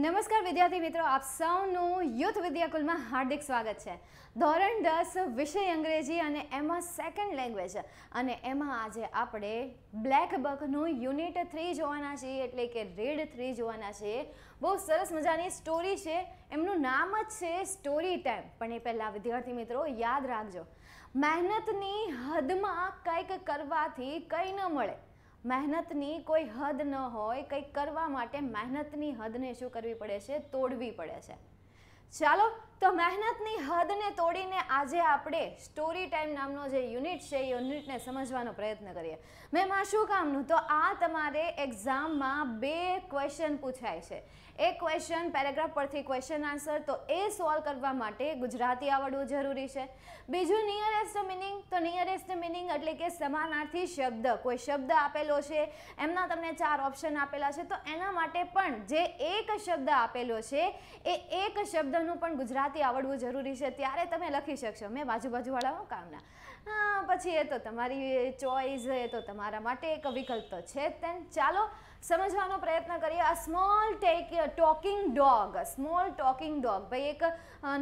નમસ્કાર વિદ્યાર્થી મિત્રો આપ સૌનું યુથ વિદ્યાકુલમાં હાર્દિક સ્વાગત છે ધોરણ દસ વિષય અંગ્રેજી અને એમાં સેકન્ડ લેંગ્વેજ અને એમાં આજે આપણે બ્લેક બકનું યુનિટ થ્રી જોવાના છીએ એટલે કે રેડ થ્રી જોવાના છીએ બહુ સરસ મજાની સ્ટોરી છે એમનું નામ જ છે સ્ટોરી ટાઈમ પણ એ પહેલાં વિદ્યાર્થી મિત્રો યાદ રાખજો મહેનતની હદમાં કંઈક કરવાથી કંઈ ન મળે મહેનતની કોઈ હદ ન હોય કંઈક કરવા માટે મહેનતની હદને શું કરવી પડે છે તોડવી પડે છે ચાલો તો મહેનતની હદને તોડીને આજે આપણે સ્ટોરી ટાઈમ નામનો જે યુનિટ છે એ યુનિટને સમજવાનો પ્રયત્ન કરીએ મેં મેમાં શું કામનું તો આ તમારે એક્ઝામમાં બે ક્વેશ્ચન પૂછાય છે એક ક્વેશ્ચન પેરેગ્રાફ પરથી ક્વેશ્ચન આન્સર તો એ સોલ્વ કરવા માટે ગુજરાતી આવડવું જરૂરી છે બીજું નિયરેસ્ટ મિનિંગ તો નિયરેસ્ટ મિનિંગ એટલે કે સમાનાર્થી શબ્દ કોઈ શબ્દ આપેલો છે એમના તમને ચાર ઓપ્શન આપેલા છે તો એના માટે પણ જે એક શબ્દ આપેલો છે એ એક શબ્દનું પણ ગુજરાતી ગુજરાતી આવડવું જરૂરી છે ત્યારે તમે લખી શકશો મેં બાજુ બાજુવાળા કામના હા પછી એ તો તમારી ચોઈસ એ તો તમારા માટે એક વિકલ્પ તો છે જ ચાલો સમજવાનો પ્રયત્ન કરીએ આ small take talking dog small talking dog ભાઈ એક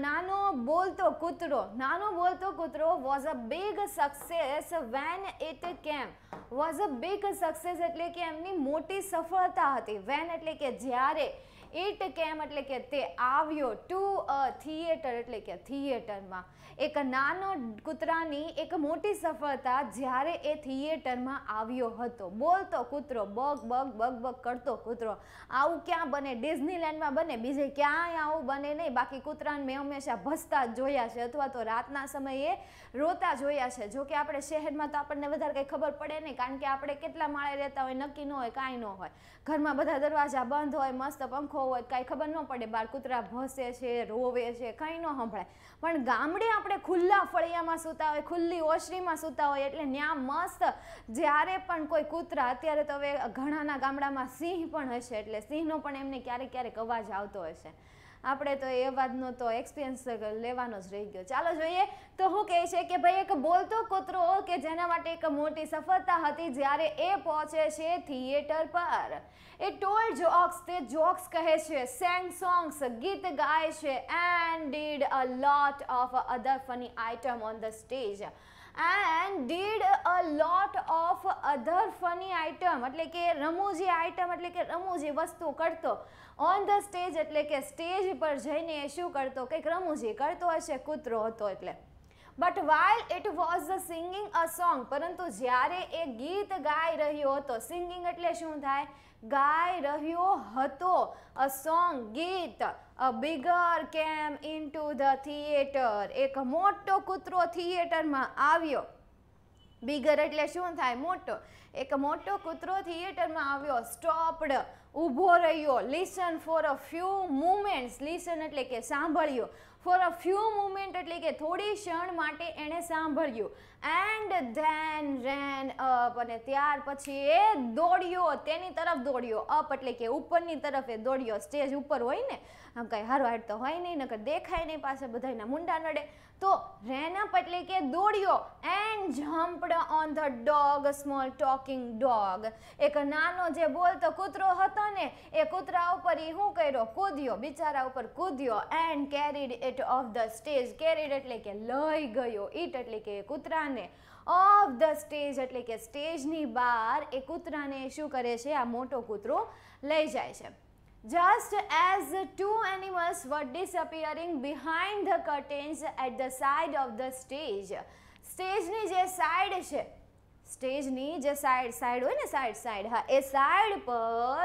નાનો બોલતો કૂતરો નાનો બોલતો કૂતરો was a big success when it came was a big success એટલે કે એમની મોટી સફળતા હતી વેન એટલે કે જ્યારે ઇટ કેમ એટલે કે તે આવ્યો ટુ અ થિયેટર એટલે કે થિયેટરમાં એક નાનો કૂતરાની એક મોટી સફળતા જ્યારે એ થિયેટરમાં આવ્યો હતો બોલતો કૂતરો બગ બગ બગ બગ કરતો કૂતરો આવું ક્યાં બને ડિઝનીલેન્ડમાં બને બીજે ક્યાંય આવું બને નહીં બાકી કૂતરાને મેં હંમેશા ભસતા જ જોયા છે અથવા તો રાતના સમયે રોતા જોયા છે જોકે આપણે શહેરમાં તો આપણને વધારે કંઈ ખબર પડે નહીં કારણ કે આપણે કેટલા માળે રહેતા હોય નક્કી ન હોય કાંઈ ન હોય ઘરમાં બધા દરવાજા બંધ હોય મસ્ત પંખો હોય કાંઈ ખબર ન પડે બાર કૂતરા ભસે છે રોવે છે કંઈ ન સંભળાય પણ ગામડે આપણે ખુલ્લા ફળિયામાં સૂતા હોય ખુલ્લી ઓશરીમાં સૂતા હોય એટલે ન્યા મસ્ત જ્યારે પણ કોઈ કૂતરા અત્યારે તો હવે ઘણાના ગામડામાં સિંહ પણ હશે એટલે સિંહનો પણ એમને ક્યારેક ક્યારેક અવાજ આવતો હશે આપણે તો એ વાતનો તો એક્સપિરિયન્સ લેવાનો જ રહી ગયો ચાલો જોઈએ તો હું કહે છે કે ભાઈ એક બોલતો કૂતરો કે જેના માટે એક મોટી સફળતા હતી જ્યારે એ પહોંચે છે થિયેટર પર એ ટોલ જોક્સ તે જોક્સ કહે છે સેંગ સોંગ્સ ગીત ગાય છે and did a lot of other funny item on the stage and did a lot of other funny item એટલે કે રમૂજી આઇટમ એટલે કે રમૂજી વસ્તુ કરતો ઓન ધ સ્ટેજ એટલે કે સ્ટેજ પર જઈને એ શું કરતો કંઈક રમૂજી કરતો હશે કૂતરો હતો એટલે but while it was the singing a song પરંતુ જ્યારે એ ગીત ગાઈ રહ્યો હતો સિંગિંગ એટલે શું થાય ગાઈ રહ્યો હતો અ સોંગ ગીત a bigger came into the theatre એક મોટો કૂતરો થિયેટરમાં આવ્યો બિગર એટલે શું થાય મોટો એક મોટો કૂતરો થિયેટરમાં આવ્યો સ્ટોપડ ઊભો રહ્યો listen for a few moments listen એટલે કે સાંભળ્યો ફોર અ ફ્યુ મુમેન્ટ એટલે કે થોડી ક્ષણ માટે એણે સાંભળ્યું એન્ડ ધેન રેન અપ અને ત્યાર પછી એ દોડ્યો તેની તરફ દોડ્યો અપ એટલે કે ઉપરની તરફ એ દોડ્યો સ્ટેજ ઉપર હોય ને આમ કાંઈ હારો તો હોય નહીં નકર દેખાય નહીં પાસે બધાના મુંડા નડે તો ran up એટલે કે દોડ્યો and jumped on the dog small talking dog એક નાનો જે બોલતો કૂતરો હતો ને એ કૂતરા ઉપર એ શું કર્યો કૂદ્યો બિચારા ઉપર કૂદ્યો and carried it off the stage carried એટલે કે લઈ ગયો ઇટ એટલે કે એ કૂતરાને ઓફ ધ સ્ટેજ એટલે કે સ્ટેજની બહાર એ કૂતરાને શું કરે છે આ મોટો કૂતરો લઈ જાય છે Just as the two animals were disappearing behind the curtains at the side of the stage, stage સ્ટેજની જે સાઈડ છે સ્ટેજની જે સાઈડ સાઈડ હોય ને સાઈડ સાઈડ હા એ સાઈડ પર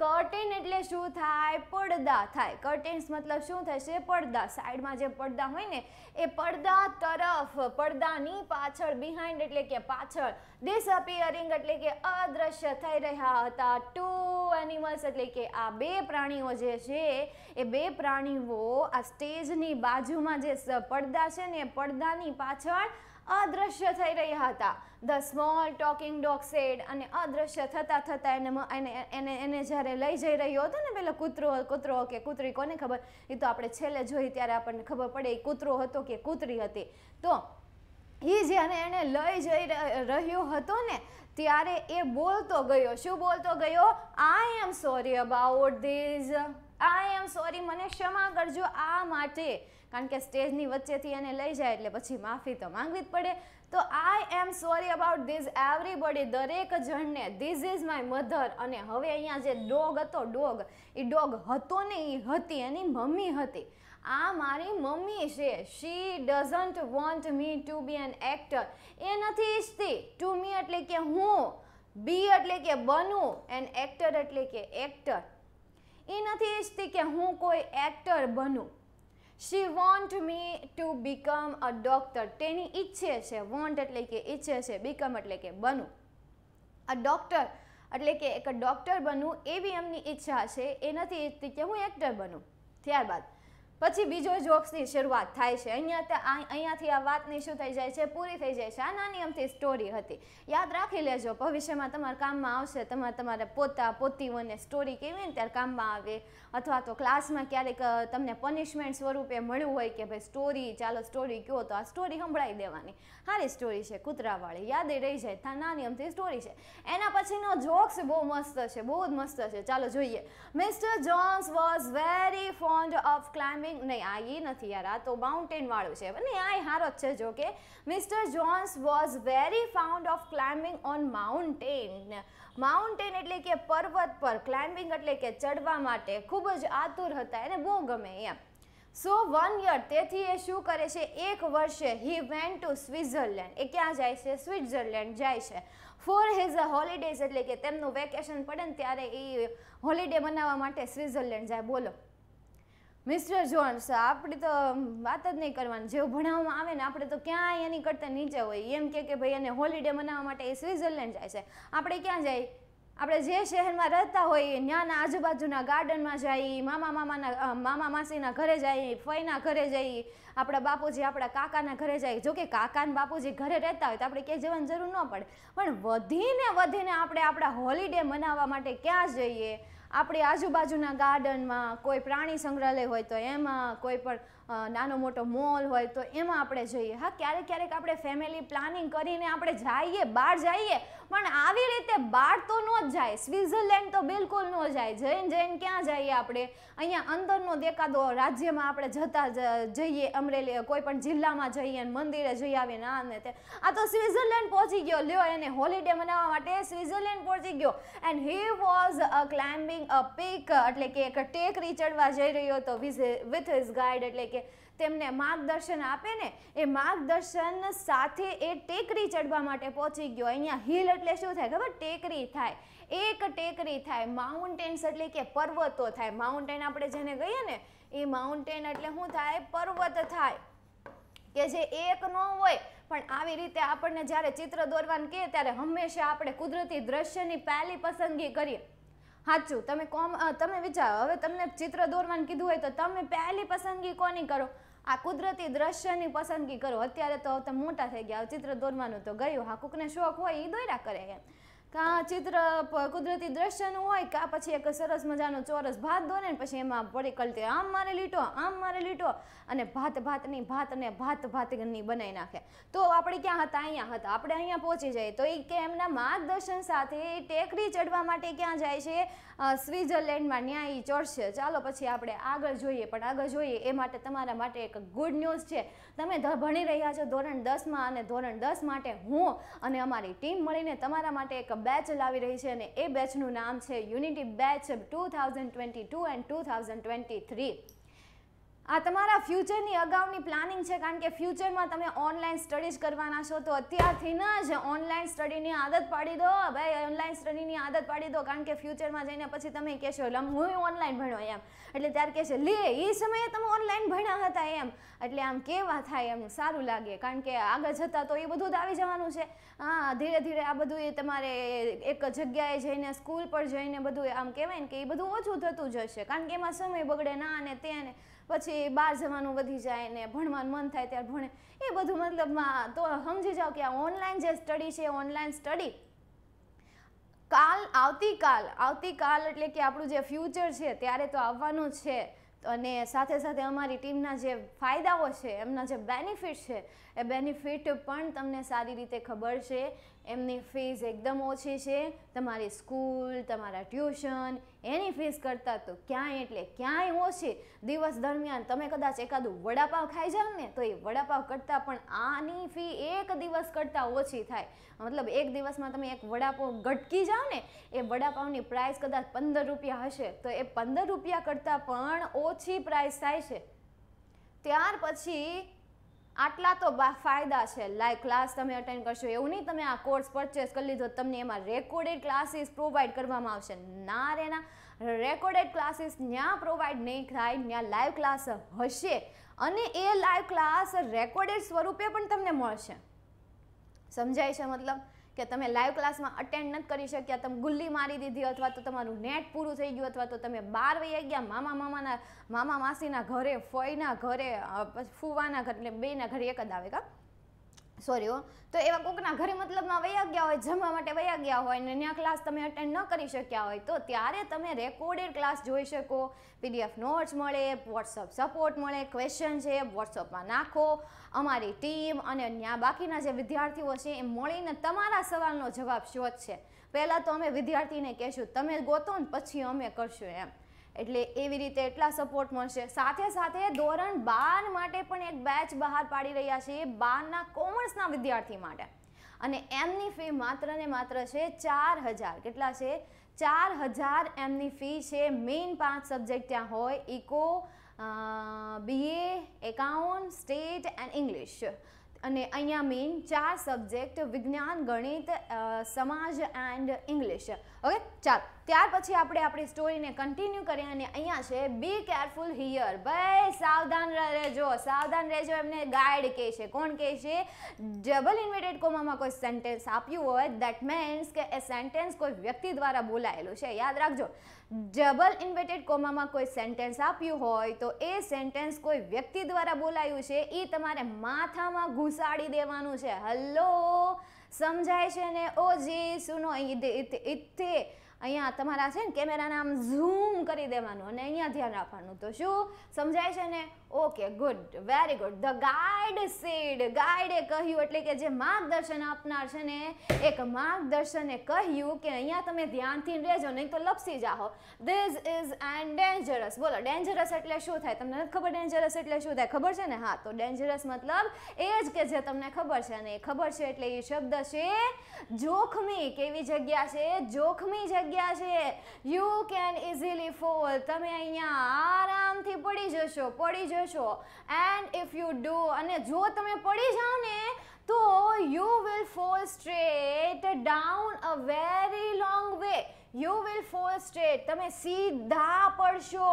કર્ટેન એટલે શું થાય પડદા થાય કર્ટેન્સ મતલબ શું થશે પડદા સાઈડમાં જે પડદા હોય ને એ પડદા તરફ પડદાની પાછળ બિહાઇન્ડ એટલે કે પાછળ ડિસઅપિયરિંગ એટલે કે અદ્રશ્ય થઈ રહ્યા હતા ટુ એનિમલ્સ એટલે કે આ બે પ્રાણીઓ જે છે એ બે પ્રાણીઓ આ સ્ટેજની બાજુમાં જે પડદા છે ને એ પડદાની પાછળ અદ્રશ્ય થઈ રહ્યા હતા the small talking dog said અને અદ્રશ્ય થતાં થતાં એને એને એને જ્યારે લઈ જઈ રહ્યો હતો ને પેલો કૂતરો કૂતરો કે કૂતરી કોને ખબર એ તો આપણે છેલ્લે જોઈ ત્યારે આપણને ખબર પડે એ કૂતરો હતો કે કૂતરી હતી તો એ જ્યારે એને લઈ જઈ રહ્યો હતો ને ત્યારે એ બોલતો ગયો શું બોલતો ગયો I am sorry about these I am sorry મને ક્ષમા કરજો આ માટે કારણ કે સ્ટેજની વચ્ચેથી એને લઈ જાય એટલે પછી માફી તો માંગવી જ પડે તો I am sorry about these everybody દરેક જણને ધીઝ ઇઝ માય મધર અને હવે અહીંયા જે ડોગ હતો ડોગ એ ડોગ હતો ને એ હતી એની મમ્મી હતી આ મારી મમ્મી છે she doesn't want me to be an actor એ નથી ઈચ્છતી ટુ મી એટલે કે હું બી એટલે કે બનવું એન એક્ટર એટલે કે એક્ટર એ નથી ઈચ્છતી કે હું કોઈ એક્ટર બનું she want me to become a doctor તેની ઈચ્છે છે વોન્ટ એટલે કે ઈચ્છે છે બીકમ એટલે કે બનું અ ડૉક્ટર એટલે કે એક ડૉક્ટર બનવું એવી એમની ઈચ્છા છે એ નથી ઈચ્છતી કે હું એક્ટર બનું ત્યારબાદ પછી બીજો જોક્સની શરૂઆત થાય છે અહીંયા અહીંયાથી આ વાતની શું થઈ જાય છે પૂરી થઈ જાય છે આ નાની અમથી સ્ટોરી હતી યાદ રાખી લેજો ભવિષ્યમાં તમારા કામમાં આવશે તમારે તમારે પોતા પોતીઓને સ્ટોરી કેવી ને ત્યારે કામમાં આવે અથવા તો ક્લાસમાં ક્યારેક તમને પનિશમેન્ટ સ્વરૂપે મળ્યું હોય કે ભાઈ સ્ટોરી ચાલો સ્ટોરી કહો તો આ સ્ટોરી સંભળાવી દેવાની સારી સ્ટોરી છે કૂતરાવાળી યાદે રહી જાય નાની અમથી સ્ટોરી છે એના પછીનો જોક્સ બહુ મસ્ત છે બહુ જ મસ્ત છે ચાલો જોઈએ mister Jones was very fond of climbing નહીં નહીં આ એ નથી યાર આ તો માઉન્ટેનવાળું છે અને આ હારો જ છે જો કે mister Jones was very found of climbing on mountain mountain એટલે કે પર્વત પર ક્લાઇમ્બિંગ એટલે કે ચડવા માટે ખૂબ જ આતુર હતા એને બહુ ગમે એમ સો વન યર તેથી એ શું કરે છે એક વર્ષે હી વેન ટુ સ્વિટ્ઝરલેન્ડ એ ક્યાં જાય છે સ્વિટ્ઝરલેન્ડ જાય છે ફોર હેઝ અ હોલિડેઝ એટલે કે તેમનું વેકેશન પડે ને ત્યારે એ હોલિડે મનાવવા માટે સ્વિટ્ઝરલેન્ડ જાય બોલો મિસ્ટર જોન્સ આપણે તો વાત જ નહીં કરવાની જેવું ભણાવવામાં આવે ને આપણે તો ક્યાંય એની કરતાં નીચે હોય એમ કે કે ભાઈ એને હોલિડે મનાવવા માટે એ સ્વિટ્ઝરલેન્ડ જાય છે આપણે ક્યાં જાય આપણે જે શહેરમાં રહેતા હોઈએ ત્યાંના આજુબાજુના ગાર્ડનમાં જઈ મામા મામાના મામા માસીના ઘરે જઈએ ફઈના ઘરે જઈએ આપણા બાપુજી આપણા કાકાના ઘરે જઈએ જોકે કાકા ને બાપુજી ઘરે રહેતા હોય તો આપણે ક્યાંય જવાની જરૂર ન પડે પણ વધીને વધીને આપણે આપણા હોલિડે મનાવવા માટે ક્યાં જઈએ આપણી આજુબાજુના ગાર્ડનમાં કોઈ પ્રાણી સંગ્રહાલય હોય તો એમાં કોઈ પણ નાનો મોટો મોલ હોય તો એમાં આપણે જઈએ હા ક્યારેક ક્યારેક આપણે ફેમિલી પ્લાનિંગ કરીને આપણે જઈએ બહાર જઈએ પણ આવી રીતે બહાર તો ન જ જાય સ્વિટ્ઝરલેન્ડ તો બિલકુલ ન જાય જૈન જૈન ક્યાં જઈએ આપણે અહીંયા અંદરનો દેખાદો રાજ્યમાં આપણે જતા જઈએ અમરેલી કોઈ પણ જિલ્લામાં જઈએ મંદિરે જઈ આવીએ ના અને તે આ તો સ્વિટ્ઝરલેન્ડ પહોંચી ગયો લ્યો એને હોલિડે મનાવવા માટે સ્વિટ્ઝરલેન્ડ પહોંચી ગયો and he was a climbing a peak એટલે કે એક ટેકરી ચડવા જઈ રહ્યો હતો વિથ હિઝ ગાઈડ એટલે કે તેમને માર્ગદર્શન આપે ને એ માર્ગદર્શન સાથે એ ટેકરી ચડવા માટે પહોંચી ગયો અહીંયા હિલ એટલે શું થાય ખબર ટેકરી થાય એક ટેકરી થાય માઉન્ટેન્સ એટલે કે પર્વતો થાય માઉન્ટેન આપણે જેને કહીએ ને એ માઉન્ટેન એટલે શું થાય પર્વત થાય કે જે એક ન હોય પણ આવી રીતે આપણને જ્યારે ચિત્ર દોરવાનું કહે ત્યારે હંમેશા આપણે કુદરતી દ્રશ્યની પહેલી પસંદગી કરીએ સાચું તમે કોમ તમે વિચારો હવે તમને ચિત્ર દોરવાનું કીધું હોય તો તમે પહેલી પસંદગી કોની કરો આ કુદરતી દ્રશ્યની પસંદગી કરો અત્યારે તો મોટા થઈ ગયા ચિત્ર દોરવાનું તો ગયું હા કુકને શોખ હોય એ દોર્યા કરે એમ કાં ચિત્ર કુદરતી દ્રશ્યનું હોય કાં પછી એક સરસ મજાનો ચોરસ ભાત દોરે ને પછી એમાં પડી કલતી આમ મારે લીટો આમ મારે લીટો અને ભાત ભાતની ભાત અને ભાત ભાતની બનાવી નાખે તો આપણે ક્યાં હતા અહીંયા હતા આપણે અહીંયા પહોંચી જઈએ તો એ કે એમના માર્ગદર્શન સાથે ટેકરી ચડવા માટે ક્યાં જાય છે સ્વિટ્ઝરલેન્ડમાં ન્યાય એ ચડશે ચાલો પછી આપણે આગળ જોઈએ પણ આગળ જોઈએ એ માટે તમારા માટે એક ગુડ ન્યૂઝ છે તમે ભણી રહ્યા છો ધોરણ દસમાં અને ધોરણ દસ માટે હું અને અમારી ટીમ મળીને તમારા માટે એક બેચ ચલાવી રહી છે અને એ બેચનું નામ છે unity batch two thousand twenty two and two thousand twenty three આ તમારા ફ્યુચરની અગાઉની પ્લાનિંગ છે કારણ કે ફ્યુચરમાં તમે ઓનલાઈન સ્ટડીઝ કરવાના છો તો અત્યારથી ન જ ઓનલાઈન સ્ટડીની આદત પાડી દો ભાઈ ઓનલાઈન સ્ટડીની આદત પાડી દો કારણ કે ફ્યુચરમાં જઈને પછી તમે કહેશો એટલે હું ઓનલાઈન ભણો એમ એટલે ત્યારે કહેશે લે એ સમયે તમે ઓનલાઈન ભણ્યા હતા એમ એટલે આમ કેવા થાય એમ સારું લાગે કારણ કે આગળ જતાં તો એ બધું જ આવી જવાનું છે હા ધીરે ધીરે આ બધું એ તમારે એક જગ્યાએ જઈને સ્કૂલ પર જઈને બધું આમ કહેવાય ને કે એ બધું ઓછું થતું જશે કારણ કે એમાં સમય બગડે ના અને તે તેને પછી બહાર જવાનું વધી જાય ને ભણવાનું મન થાય ત્યારે ભણે એ બધું મતલબમાં તો સમજી જાઓ કે આ ઓનલાઈન જે સ્ટડી છે ઓનલાઈન સ્ટડી કાલ આવતીકાલ આવતીકાલ એટલે કે આપણું જે ફ્યુચર છે ત્યારે તો આવવાનું છે અને સાથે સાથે અમારી ટીમના જે ફાયદાઓ છે એમના જે બેનિફિટ છે એ બેનિફિટ પણ તમને સારી રીતે ખબર છે એમની ફીસ એકદમ ઓછી છે તમારી સ્કૂલ તમારા ટ્યુશન એની ફીસ કરતાં તો ક્યાંય એટલે ક્યાંય ઓછી દિવસ દરમિયાન તમે કદાચ એકાદું વડાપાવ ખાઈ જાઓ ને તો એ વડાપાવ કરતાં પણ આની ફી એક દિવસ કરતાં ઓછી થાય મતલબ એક દિવસમાં તમે એક વડાપાવ ગટકી જાઓ ને એ વડાપાવની પ્રાઇસ કદાચ પંદર રૂપિયા હશે તો એ પંદર રૂપિયા કરતાં પણ ઓછી પ્રાઇસ થાય છે ત્યાર પછી આટલા તો ફાયદા છે લાઈવ ક્લાસ તમે અટેન્ડ કરશો એવું નહીં તમે આ કોર્સ પરચેસ કરી લીધો તમને એમાં રેકોર્ડેડ ક્લાસીસ પ્રોવાઈડ કરવામાં આવશે ના રેના રેકોર્ડેડ ક્લાસીસ ત્યાં પ્રોવાઈડ નહીં થાય ત્યાં લાઈવ ક્લાસ હશે અને એ લાઈવ ક્લાસ રેકોર્ડેડ સ્વરૂપે પણ તમને મળશે સમજાય છે મતલબ કે તમે લાઈવ ક્લાસમાં અટેન્ડ નથી કરી શક્યા તમે ગુલ્લી મારી દીધી અથવા તો તમારું નેટ પૂરું થઈ ગયું અથવા તો તમે બાર વહી ગયા મામા મામાના મામા માસીના ઘરે ફોઈના ઘરે ફુવાના ઘરે એટલે બેના ઘરે એક જ આવે કા સોરી હો તો એવા કોકના ઘરે મતલબમાં વયા ગયા હોય જમવા માટે વયા ગયા હોય અને ત્યાં ક્લાસ તમે અટેન્ડ ન કરી શક્યા હોય તો ત્યારે તમે રેકોર્ડેડ ક્લાસ જોઈ શકો પીડીએફ નોટ્સ મળે વોટ્સઅપ સપોર્ટ મળે ક્વેશ્ચન છે વોટ્સઅપમાં નાખો અમારી ટીમ અને ત્યાં બાકીના જે વિદ્યાર્થીઓ છે એ મળીને તમારા સવાલનો જવાબ શોધશે પહેલાં તો અમે વિદ્યાર્થીને કહેશું તમે ગોતો ને પછી અમે કરશું એમ એટલે એવી રીતે એટલા સપોર્ટ મળશે સાથે સાથે ધોરણ બાર માટે પણ એક બેચ બહાર પાડી રહ્યા છે બારના કોમર્સના વિદ્યાર્થી માટે અને એમની ફી માત્ર ને માત્ર છે ચાર હજાર કેટલા છે ચાર હજાર એમની ફી છે મેઇન પાંચ સબ્જેક્ટ ત્યાં હોય eco BA account state and English અને અહીંયા મેઇન ચાર સબ્જેક્ટ વિજ્ઞાન ગણિત સમાજ એન્ડ ઇંગ્લિશ ઓકે ચાલો ત્યાર પછી આપણે આપણી સ્ટોરીને કન્ટિન્યુ કરીએ અને અહીંયા છે બી કેરફુલ હિયર ભાઈ સાવધાન રહેજો સાવધાન રહેજો એમને ગાઈડ કહે છે કોણ કહે છે ડબલ ઇન્વેટેડ કોમામાં કોઈ સેન્ટેન્સ આપ્યું હોય દેટ મીન્સ કે એ સેન્ટેન્સ કોઈ વ્યક્તિ દ્વારા બોલાયેલું છે યાદ રાખજો ડબલ ઇન્વેટેડ કોમામાં કોઈ સેન્ટેન્સ આપ્યું હોય તો એ સેન્ટેન્સ કોઈ વ્યક્તિ દ્વારા બોલાયું છે એ તમારે માથામાં ઘૂસાડી દેવાનું છે હલો સમજાય છે ને ઓજી સુનો ઇતે અહીંયા તમારા છે ને કેમેરાને આમ ઝૂમ કરી દેવાનું અને અહીંયા ધ્યાન રાખવાનું તો શું સમજાય છે ને okay good very good the guide said ગાઈડે કહ્યું એટલે કે જે માર્ગદર્શન આપનાર છે ને એક માર્ગદર્શને કહ્યું કે અહીંયા તમે ધ્યાનથી રહેજો નહીં તો લપસી જાઓ ધીસ ઇઝ એન્ડ ડેન્જરસ બોલો ડેન્જરસ એટલે શું થાય તમને નથી ખબર ડેન્જરસ એટલે શું થાય ખબર છે ને હા તો ડેન્જરસ મતલબ એ જ કે જે તમને ખબર છે અને એ ખબર છે એટલે એ શબ્દ છે જોખમી કેવી જગ્યા છે જોખમી જગ્યા જગ્યા છે યુ કેન ઇઝીલી ફોલ તમે અહીંયા આરામથી પડી જશો પડી જશો એન્ડ ઇફ યુ ડુ અને જો તમે પડી જાઓ ને તો you will fall straight down a very long way you will fall straight તમે સીધા પડશો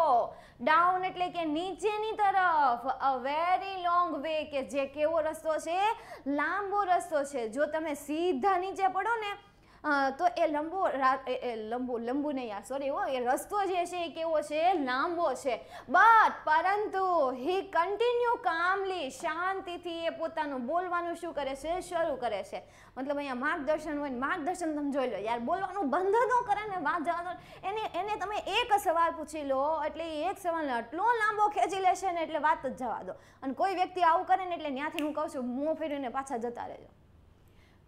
ડાઉન એટલે કે નીચેની તરફ અ વેરી લોંગ વે કે જે કેવો રસ્તો છે લાંબો રસ્તો છે જો તમે સીધા નીચે પડો ને તો એ લંબો લંબુ લંબુ નહીં યાર સોરી હો એ રસ્તો જે છે એ કેવો છે લાંબો છે બટ પરંતુ હી કન્ટિન્યુ કામલી શાંતિથી એ પોતાનું બોલવાનું શું કરે છે શરૂ કરે છે મતલબ અહીંયા માર્ગદર્શન હોય માર્ગદર્શન તમે જોઈ લો યાર બોલવાનું બંધ ન કરે ને વાત એને એને તમે એક સવાલ પૂછી લો એટલે એ એક સવાલ આટલો લાંબો ખેંચી લેશે ને એટલે વાત જ જવા દો અને કોઈ વ્યક્તિ આવું કરે ને એટલે ત્યાંથી હું કહું છું મોં ફેરવીને પાછા જતા રહેજો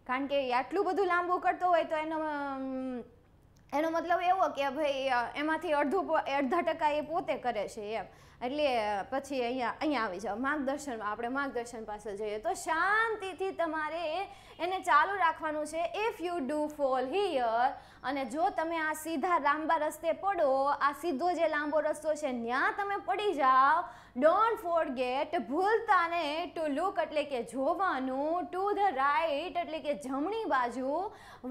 કારણ કે આટલું બધું લાંબુ કરતો હોય તો એનો એનો મતલબ એવો કે ભાઈ એમાંથી અડધું અડધા ટકા એ પોતે કરે છે એમ એટલે પછી અહીંયા અહીંયા આવી જાઓ માર્ગદર્શનમાં આપણે માર્ગદર્શન પાસે જઈએ તો શાંતિથી તમારે એને ચાલુ રાખવાનું છે if you do fall here અને જો તમે આ સીધા લાંબા રસ્તે પડો આ સીધો જે લાંબો રસ્તો છે ત્યાં તમે પડી જાઓ ડોન્ટ ફોરગેટ ભૂલતા ને ટુ લુક એટલે કે જોવાનું ટુ ધ રાઈટ એટલે કે જમણી બાજુ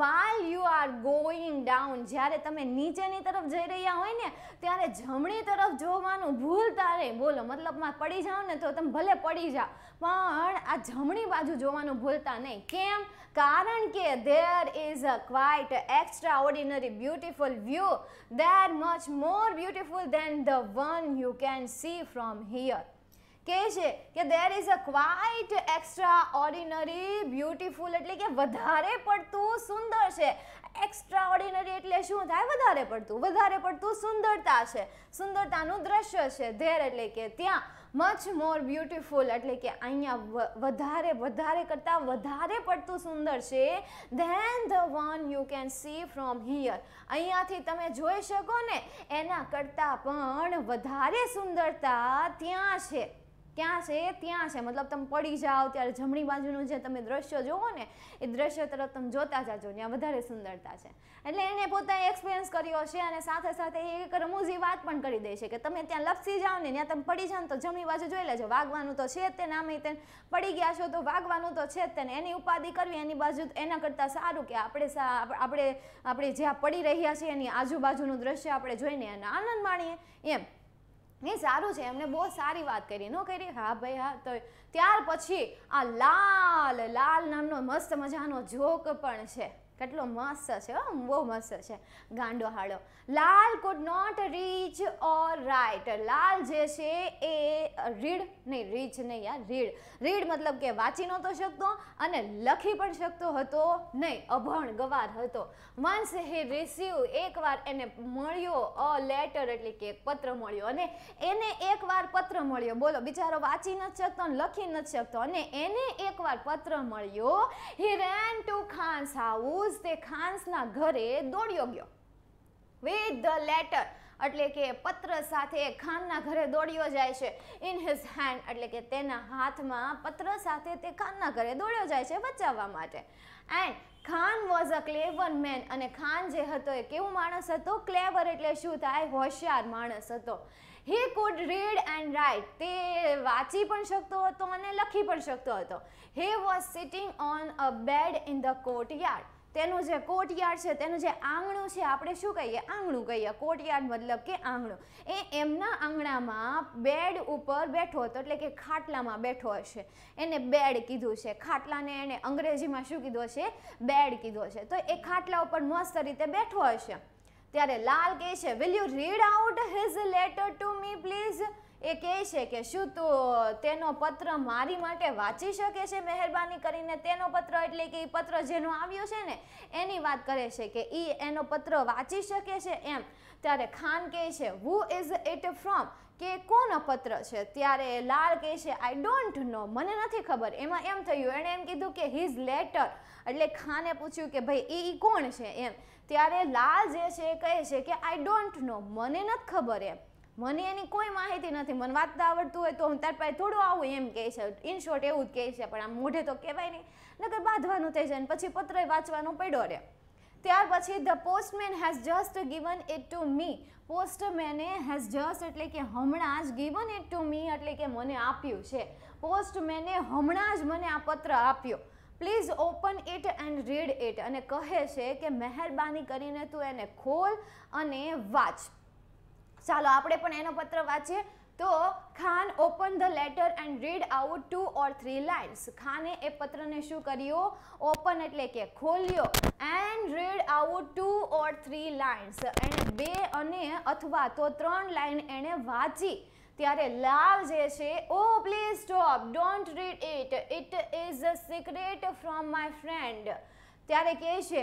while you are going down જ્યારે તમે નીચેની તરફ જઈ રહ્યા હોય ને ત્યારે જમણી તરફ જોવાનું ભૂલતા નહીં બોલો મતલબમાં પડી જાઓ ને તો તમે ભલે પડી જાઓ પણ આ જમણી બાજુ જોવાનું ભૂલતા નહીં કેમ કારણ કે is a quite extraordinary beautiful view that much more beautiful than the one you can see from here કહે છે કે there is a quite extraordinary beautiful એટલે કે વધારે પડતું સુંદર છે એક્સ્ટ્રા ઓર્ડિનરી એટલે શું થાય વધારે પડતું વધારે પડતું સુંદરતા છે સુંદરતાનું દ્રશ્ય છે ધેર એટલે કે ત્યાં મચ મોર બ્યુટિફુલ એટલે કે અહીંયા વધારે વધારે કરતાં વધારે પડતું સુંદર છે than the one you can see from here અહીંયાથી તમે જોઈ શકો ને એના કરતાં પણ વધારે સુંદરતા ત્યાં છે ક્યાં છે ત્યાં છે મતલબ તમે પડી જાઓ ત્યારે જમણી બાજુનું જે તમે દ્રશ્ય જોવો ને એ દ્રશ્ય તરફ તમે જોતા જાજો ત્યાં વધારે સુંદરતા છે એટલે એને પોતાએ એક્સપિરિયન્સ કર્યો છે અને સાથે સાથે એ એક રમૂજી વાત પણ કરી દે છે કે તમે ત્યાં લપસી જાઓ ને ત્યાં તમે પડી જાઓ તો જમણી બાજુ જોઈ લેજો વાગવાનું તો છે તે નામે તેને પડી ગયા છો તો વાગવાનું તો છે તેને એની ઉપાધિ કરવી એની બાજુ એના કરતાં સારું કે આપણે આપણે આપણે જ્યાં પડી રહ્યા છીએ એની આજુબાજુનું દ્રશ્ય આપણે જોઈને અને આનંદ માણીએ એમ એ સારું છે એમને બહુ સારી વાત કરી ન કરી હા ભાઈ હા તો ત્યાર પછી આ લાલ લાલ નામનો મસ્ત મજાનો જોક પણ છે કેટલો મસ્ત છે બહુ મસ્ત છે ગાંડો હાડો Lal could not read or write Lal જે છે એ રીડ નહીં રીચ નહીં યાર રીડ રીડ મતલબ કે વાંચી નહોતો શકતો અને લખી પણ શકતો હતો નહીં અભણ ગવાર હતો વન્સ હે રિસીવ એકવાર એને મળ્યો અ લેટર એટલે કે પત્ર મળ્યો અને એને એકવાર પત્ર મળ્યો બોલો બિચારો વાંચી નથી શકતો અને લખી નથી શકતો અને એને એકવાર પત્ર મળ્યો he ran to Khan's house news તે ખાન્સના ઘરે દોડ્યો ગયો વિથ ધ લેટર એટલે કે પત્ર સાથે ખાનના ઘરે દોડ્યો જાય છે ઇન હિઝ હેન્ડ એટલે કે તેના હાથમાં પત્ર સાથે તે ખાનના ઘરે દોડ્યો જાય છે બચાવવા માટે and Khan was a clever man અને ખાન જે હતો એ કેવું માણસ હતો ક્લેવર એટલે શું થાય હોશિયાર માણસ હતો he could read and write તે વાંચી પણ શકતો હતો અને લખી પણ શકતો હતો he was sitting on a bed in the court તેનું જે કોર્ટયાર્ડ છે તેનું જે આંગણું છે આપણે શું કહીએ આંગણું કહીએ કોર્ટયાર્ડ મતલબ કે આંગણું એ એમના આંગણામાં બેડ ઉપર બેઠો હતો એટલે કે ખાટલામાં બેઠો હશે એને બેડ કીધું છે ખાટલાને એને અંગ્રેજીમાં શું કીધું છે બેડ કીધો છે તો એ ખાટલા ઉપર મસ્ત રીતે બેઠો હશે ત્યારે લાલ કહે છે will you read out his letter to me please એ કહે છે કે શું તું તેનો પત્ર મારી માટે વાંચી શકે છે મહેરબાની કરીને તેનો પત્ર એટલે કે એ પત્ર જેનો આવ્યો છે ને એની વાત કરે છે કે એ એનો પત્ર વાંચી શકે છે એમ ત્યારે ખાન કહે છે હુ ઇઝ ઇટ ફ્રોમ કે કોનો પત્ર છે ત્યારે લાલ કહે છે આઈ ડોન્ટ નો મને નથી ખબર એમાં એમ થયું એણે એમ કીધું કે હિઝ લેટર એટલે ખાને પૂછ્યું કે ભાઈ એ કોણ છે એમ ત્યારે લાલ જે છે એ કહે છે કે આઈ ડોન્ટ નો મને નથી ખબર એમ મને એની કોઈ માહિતી નથી મને વાંચતા આવડતું હોય તો હું તાર પાસે થોડું આવું એમ કહે છે ઇન શોર્ટ એવું જ કહે છે પણ આમ મોઢે તો કહેવાય નહીં નકર બાંધવાનું થઈ જાય પછી પત્ર વાંચવાનું પડ્યો રે ત્યાર પછી the postman has just given it to me પોસ્ટમેને હેઝ જસ્ટ એટલે કે હમણાં જ ગિવન ઇટ ટુ મી એટલે કે મને આપ્યું છે પોસ્ટમેને હમણાં જ મને આ પત્ર આપ્યો please open it and read it અને કહે છે કે મહેરબાની કરીને તું એને ખોલ અને વાંચ ચાલો આપણે પણ એનો પત્ર વાંચીએ તો Khan open the letter and read out two or three lines ખાને એ પત્રને શું કર્યો ઓપન એટલે કે ખોલ્યો and read out two or three lines એણે બે અને અથવા તો ત્રણ લાઇન એણે વાંચી ત્યારે લાલ જે છે oh please stop don't read it it is a secret from my friend ત્યારે કહે છે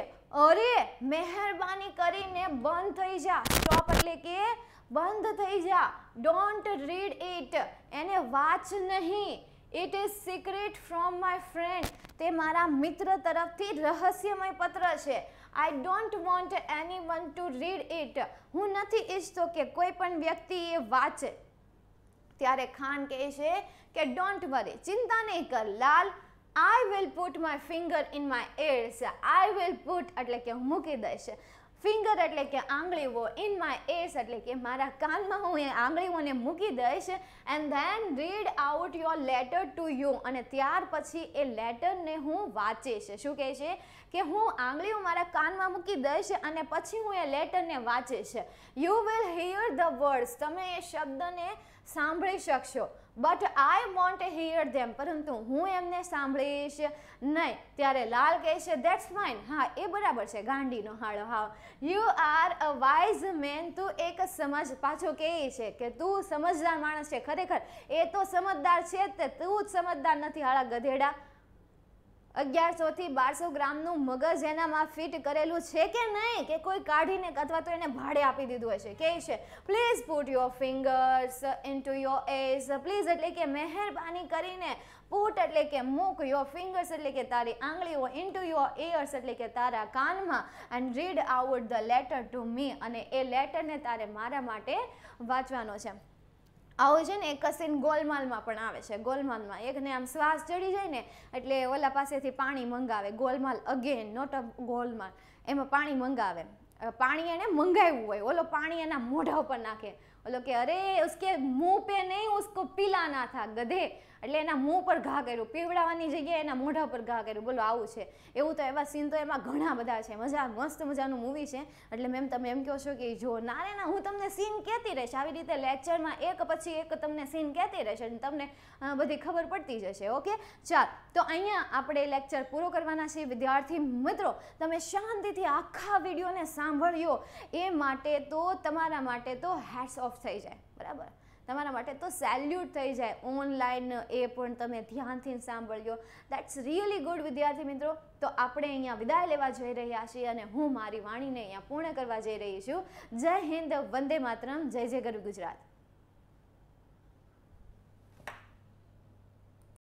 અરે મહેરબાની કરીને બંધ થઈ જા સ્ટોપ એટલે કે બંધ થઈ જા ડોન્ટ રીડ ઇટ એને વાંચ નહીં it is secret from my friend તે મારા મિત્ર તરફથી રહસ્યમય પત્ર છે I don't want anyone to read it હું નથી ઈચ્છતો કે કોઈ પણ વ્યક્તિ એ વાંચે ત્યારે ખાન કહે છે કે ડોન્ટ વરી ચિંતા નહીં કર Lal I will put my finger in my ears I will put એટલે કે હું મૂકી દઈશ ફિંગર એટલે કે આંગળીઓ ઇન માય એર્સ એટલે કે મારા કાનમાં હું એ આંગળીઓને મૂકી દઈશ and then read out your letter to you અને ત્યાર પછી એ લેટરને હું વાંચીશ શું કહે છે કે હું આંગળીઓ મારા કાનમાં મૂકી દઈશ અને પછી હું એ લેટરને વાંચીશ you will hear the words તમે એ શબ્દને સાંભળી શકશો but I won't hear them પરંતુ હું એમને સાંભળીશ નહીં ત્યારે લાલ કહે છે દેટ્સ ફાઇન હા એ બરાબર છે ગાંડીનો હાળો હા you are a wise man તું એક સમજ પાછો કહે છે કે તું સમજદાર માણસ છે ખરેખર એ તો સમજદાર છે તે તું જ સમજદાર નથી હાળા ગધેડા અગિયારસોથી બારસો ગ્રામનું મગજ એનામાં ફિટ કરેલું છે કે નહીં કે કોઈ કાઢીને અથવા તો એને ભાડે આપી દીધું હશે કે છે please put your fingers into your ears please એટલે કે મહેરબાની કરીને પુટ એટલે કે મૂક યોર ફિંગર્સ એટલે કે તારી આંગળીઓ ઇન ટુ યોર એયર્સ એટલે કે તારા કાનમાં and read out the letter to me અને એ લેટરને તારે મારા માટે વાંચવાનો છે આવો છે ને એક કસીન ગોલમાલમાં પણ આવે છે ગોલમાલમાં એકને આમ શ્વાસ ચડી જાય ને એટલે ઓલા પાસેથી પાણી મંગાવે Golmaal again not a Golmaal એમાં પાણી મંગાવે પાણી એને મંગાવ્યું હોય ઓલો પાણી એના મોઢા ઉપર નાખે ઓલો કે અરે ઉસકે મુંહ પે નહીં ઉસકો પીલા ના થા ગધે એટલે એના મોં પર ઘા કર્યું પીવડાવવાની જગ્યાએ એના મોઢા પર ઘા કર્યું બોલો આવું છે એવું તો એવા સીન તો એમાં ઘણા બધા છે મજા મસ્ત મજાનું મૂવી છે એટલે મેમ તમે એમ કહો છો કે જો ના રે ના હું તમને સીન કહેતી રહીશ આવી રીતે લેક્ચરમાં એક પછી એક તમને સીન કહેતી રહેશે અને તમને બધી ખબર પડતી જશે ઓકે ચાલ તો અહીંયા આપણે લેક્ચર પૂરો કરવાના છીએ વિદ્યાર્થી મિત્રો તમે શાંતિથી આખા વિડીયોને સાંભળ્યો એ માટે તો તમારા માટે તો હેટ્સ ઓફ થઈ જાય બરાબર તમારા માટે તો સેલ્યુટ થઈ જાય ઓનલાઈન એ પણ તમે ધ્યાનથી સાંભળ્યો દેટ્સ રિયલી ગુડ વિદ્યાર્થી મિત્રો તો આપણે અહીંયા વિદાય લેવા જઈ રહ્યા છીએ અને હું મારી વાણીને અહીંયા પૂર્ણ કરવા જઈ રહી છું જય હિન્દ વંદે માતરમ જય જય ગરુ ગુજરાત